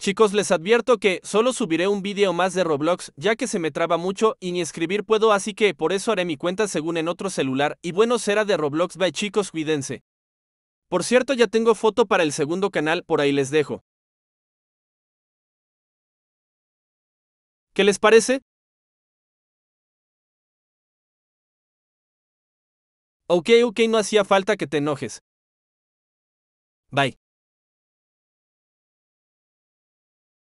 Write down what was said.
Chicos les advierto que solo subiré un vídeo más de Roblox ya que se me traba mucho y ni escribir puedo así que por eso haré mi cuenta según en otro celular y bueno será de Roblox bye chicos cuídense. Por cierto ya tengo foto para el segundo canal por ahí les dejo. ¿Qué les parece? Ok ok no hacía falta que te enojes. Bye.